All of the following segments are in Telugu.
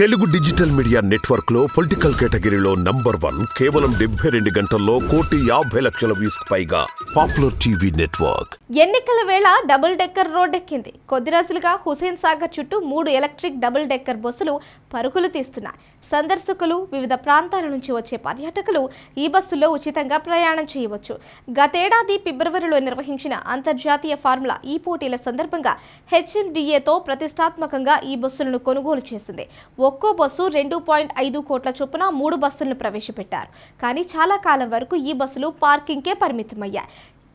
తెలుగు డిజిటల్ మీడియా నెట్వర్క్ లో పొలిటికల్ కేటగిరీలో నంబర్ వన్ కేవలం డెబ్బై రెండు గంటల్లో కోటి యాభై లక్షల వ్యూస్ పైగా పాపులర్ టీవీ నెట్వర్క్ ఎన్నికల వేళ డబుల్ డెక్కర్ రోడ్ ఎక్కింది కొద్ది రోజులుగా హుసేన్ సాగర్ చుట్టూ మూడు ఎలక్ట్రిక్ డబుల్ డెక్కర్ బస్సులు పరుగులు తీస్తున్నాయి సందర్శకులు వివిధ ప్రాంతాల నుంచి వచ్చే పర్యాటకులు ఈ బస్సుల్లో ఉచితంగా ప్రయాణం చేయవచ్చు గతేడాది ఫిబ్రవరిలో నిర్వహించిన అంతర్జాతీయ ఫార్ములా ఈ పోటీల సందర్భంగా హెచ్ఎండిఏతో ప్రతిష్టాత్మకంగా ఈ బస్సులను కొనుగోలు చేసింది ఒక్కో బస్సు రెండు పాయింట్ ఐదు కోట్ల చొప్పున మూడు బస్సులను ప్రవేశపెట్టారు కానీ చాలా కాలం వరకు ఈ బస్సులు పార్కింగ్కే పరిమితమయ్యాయి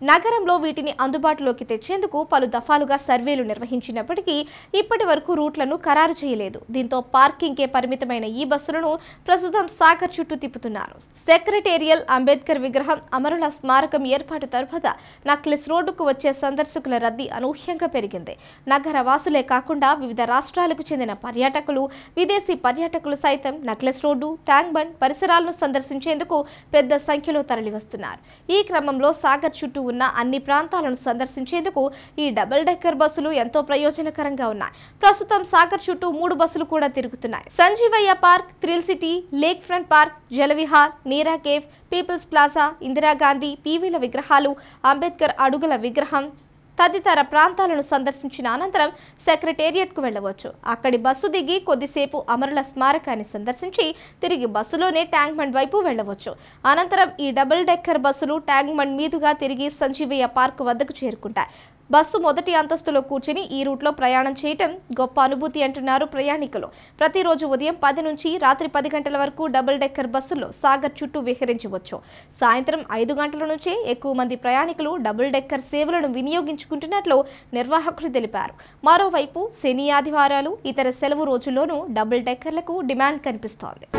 నగరంలో వీటిని అందుబాటులోకి తెచ్చేందుకు పలు దఫాలుగా సర్వేలు నిర్వహించినప్పటికీ ఇప్పటి వరకు రూట్లను ఖరారు చేయలేదు దీంతో పార్కింగ్కే పరిమితమైన ఈ బస్సులను ప్రస్తుతం సాగర్ చుట్టూ తిప్పుతున్నారు సెక్రటేరియల్ అంబేద్కర్ విగ్రహం అమరుల స్మారకం ఏర్పాటు తర్వాత నక్లెస్ రోడ్డుకు వచ్చే సందర్శకుల రద్దీ అనూహ్యంగా పెరిగింది నగర వాసులే కాకుండా వివిధ రాష్ట్రాలకు చెందిన పర్యాటకులు విదేశీ పర్యాటకులు సైతం నక్లెస్ రోడ్డు ట్యాంక్ బండ్ పరిసరాలను సందర్శించేందుకు పెద్ద సంఖ్యలో తరలివస్తున్నారు ఈ క్రమంలో సాగర్ చుట్టూ ఉన్న అన్ని ప్రాంతాలను సందర్శించేందుకు ఈ డబుల్ డెక్కర్ బస్సులు ఎంతో ప్రయోజనకరంగా ఉన్నాయి ప్రస్తుతం సాగర్ చుట్టూ మూడు బస్సులు కూడా తిరుగుతున్నాయి Sanjeevaiah park thrill city lake front park Jalavihar Neera cave people's plaza Indira Gandhi పీవీల విగ్రహాలు అంబేద్కర్ అడుగుల విగ్రహం తదితర ప్రాంతాలను సందర్శించిన అనంతరం సెక్రటేరియట్కు వెళ్లవచ్చు అక్కడి బస్సు దిగి కొద్దిసేపు అమరుల స్మారకాన్ని సందర్శించి తిరిగి బస్సులోనే ట్యాంక్ బండ్ వైపు వెళ్లవచ్చు అనంతరం ఈ డబుల్ డెక్కర్ బస్సులు ట్యాంక్ బండ్ మీదుగా తిరిగి సంజీవయ్య పార్క్ వద్దకు చేరుకుంటాయి బస్సు మొదటి అంతస్తులో కూర్చుని ఈ రూట్లో ప్రయాణం చేయటం గొప్ప అనుభూతి అంటున్నారు ప్రయాణికులు ప్రతిరోజు ఉదయం పది నుంచి రాత్రి పది గంటల వరకు డబుల్ డెక్కర్ బస్సుల్లో సాగర్ చుట్టూ విహరించవచ్చు సాయంత్రం ఐదు గంటల నుంచే ఎక్కువ మంది ప్రయాణికులు డబుల్ డెక్కర్ సేవలను వినియోగించుకుంటున్నట్లు నిర్వాహకులు తెలిపారు మరోవైపు శని ఆదివారాలు ఇతర సెలవు రోజుల్లోనూ డబుల్ డెక్కర్లకు డిమాండ్ కనిపిస్తోంది